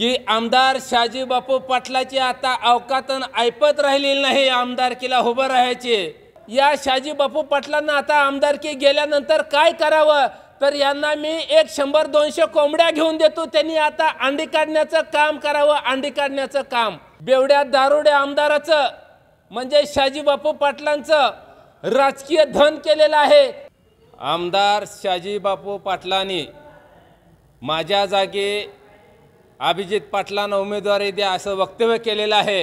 की आमदार शाजी बापू पाटलाची आता अवकातन ऐपत राहिलेली नाही आमदारकीला उभं राहायचे या शाजी बापू पाटलांना आता आमदारकी गेल्यानंतर काय करावं तर यांना मी एक शंभर दोनशे कोंबड्या घेऊन देतो त्यांनी आता अंडी काढण्याचं काम करावं अंडी काढण्याचं काम बेवड्या दारुड्या आमदाराचं म्हणजे शाजी बापू पाटलांचं राजकीय धन केलेलं आहे आमदार शाजी बापू पाटलांनी माझ्या जागी अभिजित पाटलांना उमेदवारी द्या असं वक्तव्य केलेलं आहे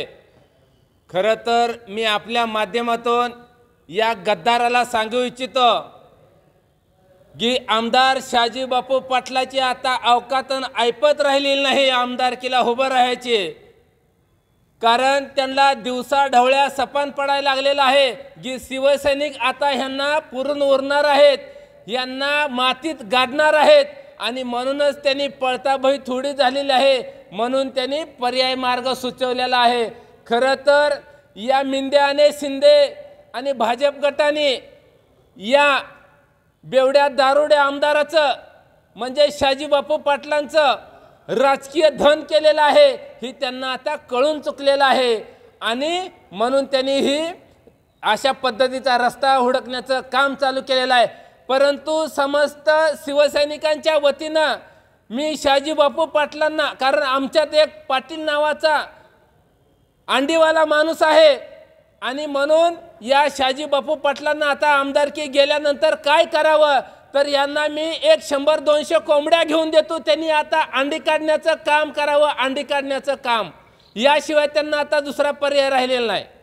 खरं तर मी आपल्या माध्यमातून या गद्दाराला सांगू इच्छितो की आमदार शाजी बापू पाटलाची आता अवकातन ऐपत राहिलेली नाही आमदारकीला उभं राहायचे कारण त्यांना दिवसा ढवळ्या सपान पडायला लागलेला आहे जी शिवसैनिक आता ह्यांना पुरून उरणार आहेत यांना मातीत गाडणार आहेत आणि म्हणूनच त्यांनी पळताभई थोडी झालेली आहे म्हणून त्यांनी पर्याय मार्ग सुचवलेला आहे खरं तर या मिंद्याने शिंदे आणि भाजप गटाने या बेवड्या दारुड्या आमदाराचं म्हणजे शाजीबापू पाटलांचं राजकीय धन केलेलं आहे ही त्यांना आता कळून चुकलेलं आहे आणि म्हणून त्यांनी ही अशा पद्धतीचा रस्ता हुडकण्याचं काम चालू केलेलं आहे परंतु समस्त शिवसैनिकांच्या वतीनं मी शहाजीबापू पाटलांना कारण आमच्यात एक पाटील नावाचा अंडीवाला माणूस आहे आणि म्हणून या शहाजीबापू पाटलांना आता आमदारकी गेल्यानंतर काय करावं तर यांना मी एक शंभर दोनशे कोंबड्या घेऊन देतो त्यांनी आता अंडी काढण्याचं काम करावं अंडी काढण्याचं काम याशिवाय त्यांना आता दुसरा पर्याय राहिलेला नाही